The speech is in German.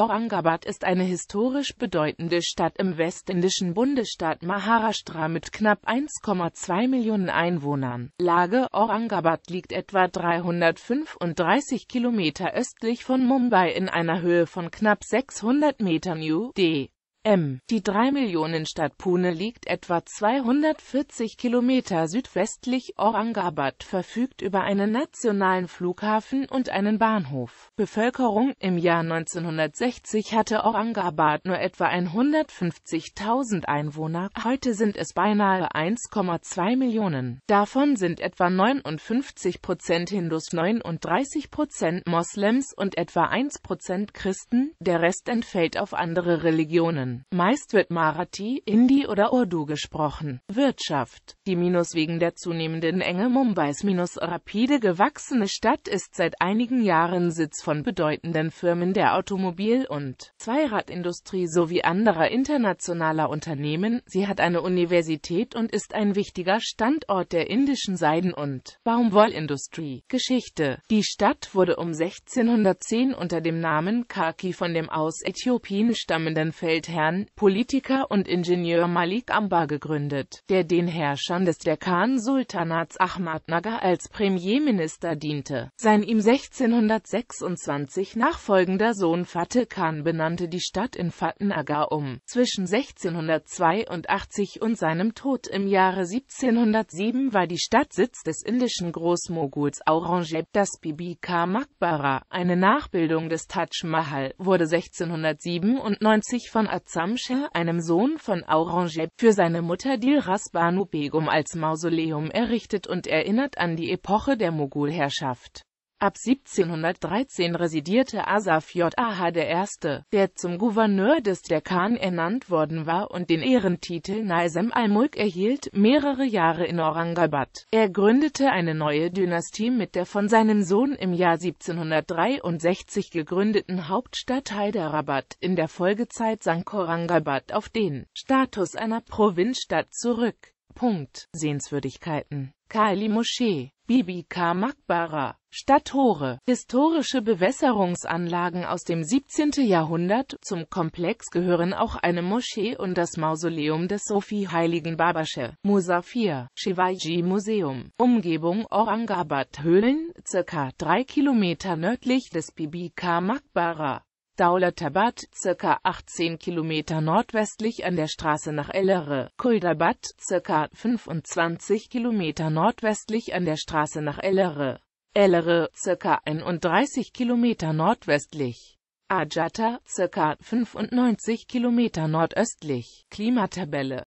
Aurangabad ist eine historisch bedeutende Stadt im westindischen Bundesstaat Maharashtra mit knapp 1,2 Millionen Einwohnern. Lage Aurangabad liegt etwa 335 Kilometer östlich von Mumbai in einer Höhe von knapp 600 Metern UD M. Die 3 Millionen Stadt Pune liegt etwa 240 Kilometer südwestlich Orangabad, verfügt über einen nationalen Flughafen und einen Bahnhof. Bevölkerung Im Jahr 1960 hatte Orangabad nur etwa 150.000 Einwohner, heute sind es beinahe 1,2 Millionen. Davon sind etwa 59 Prozent Hindus, 39 Prozent Moslems und etwa 1 Prozent Christen, der Rest entfällt auf andere Religionen Ländern. Meist wird Marathi, Hindi oder Urdu gesprochen. Wirtschaft. Die minus wegen der zunehmenden Enge Mumbais minus rapide gewachsene Stadt ist seit einigen Jahren Sitz von bedeutenden Firmen der Automobil- und Zweiradindustrie sowie anderer internationaler Unternehmen. Sie hat eine Universität und ist ein wichtiger Standort der indischen Seiden- und Baumwollindustrie. Geschichte. Die Stadt wurde um 1610 unter dem Namen Kaki von dem aus Äthiopien stammenden Feldherrn Herrn, Politiker und Ingenieur Malik Ambar gegründet, der den Herrschern des Deccan-Sultanats Ahmadnagar als Premierminister diente. Sein ihm 1626 nachfolgender Sohn Fateh Khan benannte die Stadt in Fatnagar um. Zwischen 1682 und seinem Tod im Jahre 1707 war die Stadt Sitz des indischen Großmoguls Aurangzeb. Das Bibi Ka Makbara, eine Nachbildung des Taj Mahal, wurde 1697 von Zamschir, einem Sohn von Aurangzeb, für seine Mutter Dilras Banu Begum als Mausoleum errichtet und erinnert an die Epoche der Mogulherrschaft Ab 1713 residierte Asaf J. Aha I., der zum Gouverneur des Dekan ernannt worden war und den Ehrentitel Naisem al-Mulk erhielt, mehrere Jahre in Orangabad. Er gründete eine neue Dynastie mit der von seinem Sohn im Jahr 1763 gegründeten Hauptstadt Hyderabad, in der Folgezeit sank Orangabad auf den Status einer Provinzstadt zurück. Punkt. Sehenswürdigkeiten Kali Moschee Bibi K. Makbara, Stadttore, historische Bewässerungsanlagen aus dem 17. Jahrhundert. Zum Komplex gehören auch eine Moschee und das Mausoleum des Sophie-Heiligen Babasche, Musafir, Shivaji Museum, Umgebung Orangabad Höhlen, circa drei Kilometer nördlich des Bibi K. Makbara. Daulatabad, ca. 18 km nordwestlich an der Straße nach Ellere, Kuldabad, ca. 25 km nordwestlich an der Straße nach Ellere, Ellere, ca. 31 km nordwestlich, Ajata, ca. 95 km nordöstlich, Klimatabelle